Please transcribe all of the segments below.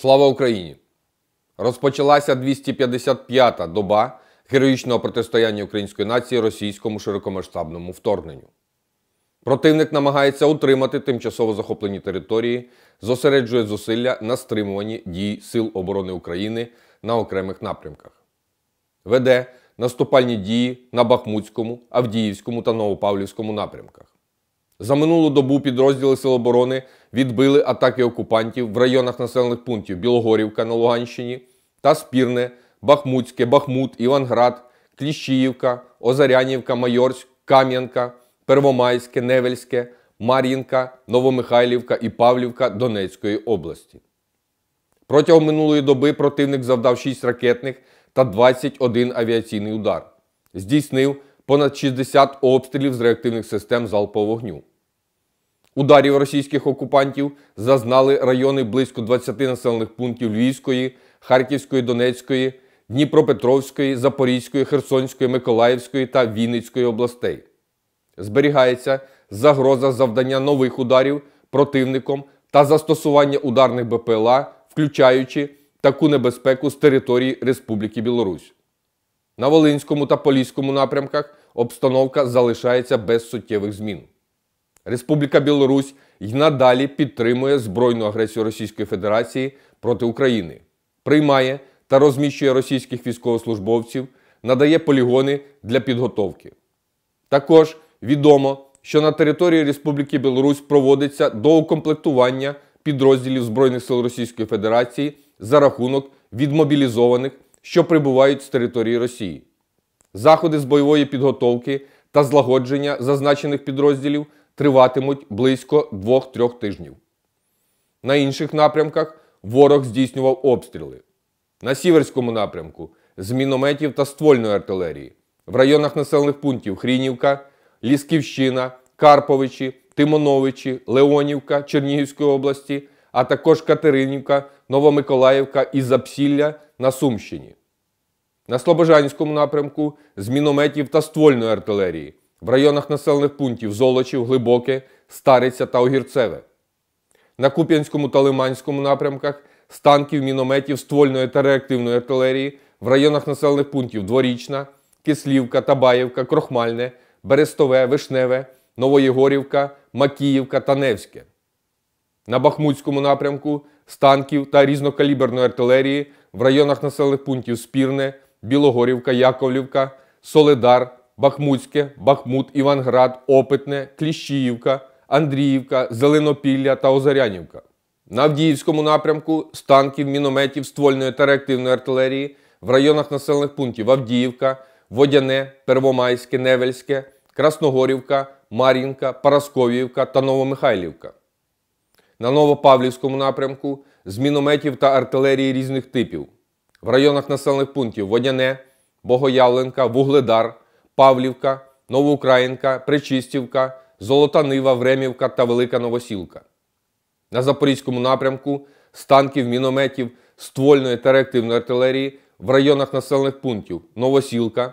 Слава Україні! Розпочалася 255-та доба героїчного протистояння української нації російському широкомасштабному вторгненню. Противник намагається утримати тимчасово захоплені території, зосереджує зусилля на стримуванні дій Сил оборони України на окремих напрямках. Веде наступальні дії на Бахмутському, Авдіївському та Новопавлівському напрямках. За минулу добу підрозділи Сил оборони відбили атаки окупантів в районах населених пунктів Білогорівка на Луганщині та Спірне, Бахмутське, Бахмут, Іванград, Кліщіївка, Озарянівка, Майорськ, Кам'янка, Первомайське, Невельське, Мар'їнка, Новомихайлівка і Павлівка Донецької області. Протягом минулої доби противник завдав 6 ракетних та 21 авіаційний удар. Здійснив понад 60 обстрілів з реактивних систем залпового вогню. Ударів російських окупантів зазнали райони близько 20 населених пунктів Львівської, Харківської, Донецької, Дніпропетровської, Запорізької, Херсонської, Миколаївської та Вінницької областей. Зберігається загроза завдання нових ударів противником та застосування ударних БПЛА, включаючи таку небезпеку з території Республіки Білорусь. На Волинському та Поліському напрямках обстановка залишається без суттєвих змін. Республіка Білорусь й надалі підтримує збройну агресію Російської Федерації проти України, приймає та розміщує російських військовослужбовців, надає полігони для підготовки. Також відомо, що на території Республіки Білорусь проводиться доукомплектування підрозділів Збройних сил Російської Федерації за рахунок відмобілізованих що прибувають з території Росії. Заходи з бойової підготовки та злагодження зазначених підрозділів триватимуть близько 2-3 тижнів. На інших напрямках ворог здійснював обстріли. На Сіверському напрямку з мінометів та ствольної артилерії. В районах населених пунктів Хрінівка, Лісківщина, Карповичі, Тимоновичі, Леонівка Чернігівської області, а також Катеринівка Новомиколаївка і Запсілля на Сумщині. На Слобожанському напрямку з мінометів та ствольної артилерії в районах населених пунктів Золочів, Глибоке, Стариця та Огірцеве. На Куп'янському та Лиманському напрямках з танків, мінометів, ствольної та реактивної артилерії в районах населених пунктів Дворічна, Кислівка, Табаєвка, Крохмальне, Берестове, Вишневе, Новоєгорівка, Макіївка та Невське. На Бахмутському напрямку з танків та різнокаліберної артилерії в районах населених пунктів Спірне, Білогорівка, Яковлівка, Соледар, Бахмутське, Бахмут, Іванград, Опитне, Кліщіївка, Андріївка, Зеленопілля та Озарянівка. На Авдіївському напрямку з танків, мінометів, ствольної та реактивної артилерії в районах населених пунктів Авдіївка, Водяне, Первомайське, Невельське, Красногорівка, Мар'їнка, Парасковіївка та Новомихайлівка на Новопавлівському напрямку з мінометів та артилерії різних типів. В районах населених пунктів Водяне, Богоявленка, Вугледар, Павлівка, Новоукраїнка, Причистівка, Золота Нива, Времівка та Велика Новосілка. На Запорізькому напрямку з танків, мінометів, ствольної та реактивної артилерії в районах населених пунктів Новосілка,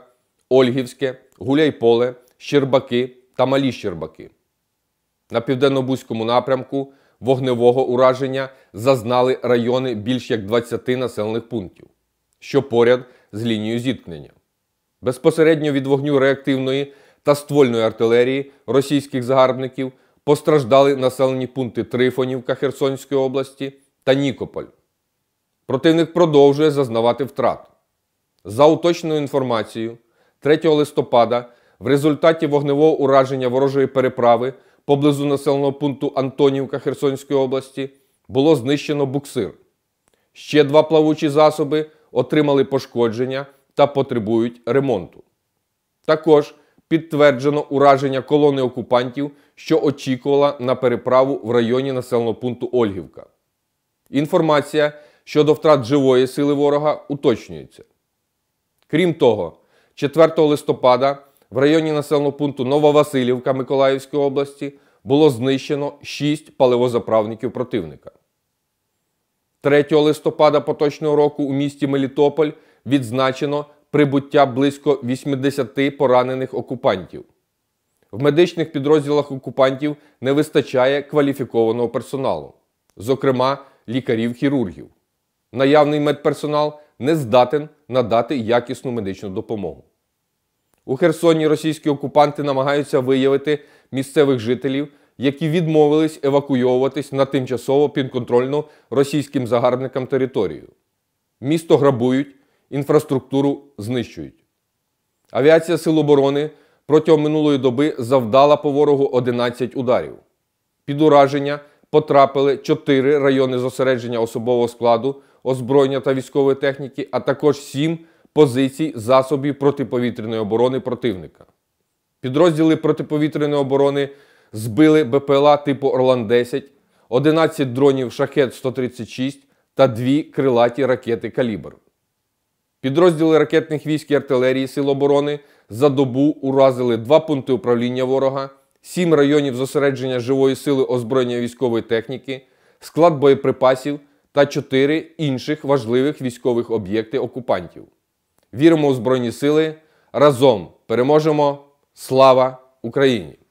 Ольгівське, Гуляйполе, Щербаки та Малі Щербаки. На південно-бузькому напрямку вогневого ураження зазнали райони більш як 20 населених пунктів, що поряд з лінією зіткнення. Безпосередньо від вогню реактивної та ствольної артилерії російських загарбників постраждали населені пункти Трифонівка Херсонської області та Нікополь. Противник продовжує зазнавати втрат. За уточною інформацією, 3 листопада в результаті вогневого ураження ворожої переправи поблизу населеного пункту Антонівка Херсонської області було знищено буксир. Ще два плавучі засоби отримали пошкодження та потребують ремонту. Також підтверджено ураження колони окупантів, що очікувала на переправу в районі населеного пункту Ольгівка. Інформація щодо втрат живої сили ворога уточнюється. Крім того, 4 листопада в районі населеного пункту Нововасилівка Миколаївської області було знищено 6 паливозаправників противника. 3 листопада поточного року у місті Мелітополь відзначено прибуття близько 80 поранених окупантів. В медичних підрозділах окупантів не вистачає кваліфікованого персоналу, зокрема лікарів-хірургів. Наявний медперсонал не здатен надати якісну медичну допомогу. У Херсоні російські окупанти намагаються виявити місцевих жителів, які відмовились евакуйовуватись на тимчасово підконтрольну російським загарбникам територію. Місто грабують, інфраструктуру знищують. Авіація Сил оборони протягом минулої доби завдала по ворогу 11 ударів. Під ураження потрапили 4 райони зосередження особового складу, озброєння та військової техніки, а також 7 позицій засобів протиповітряної оборони противника. Підрозділи протиповітряної оборони збили БПЛА типу Орлан-10, 11 дронів шахет 136 та дві крилаті ракети Калібр. Підрозділи ракетних військ і артилерії Сил оборони за добу уразили два пункти управління ворога, сім районів зосередження живої сили озброєння військової техніки, склад боєприпасів та чотири інших важливих військових об'єкти окупантів. Віримо у Збройні Сили. Разом переможемо. Слава Україні!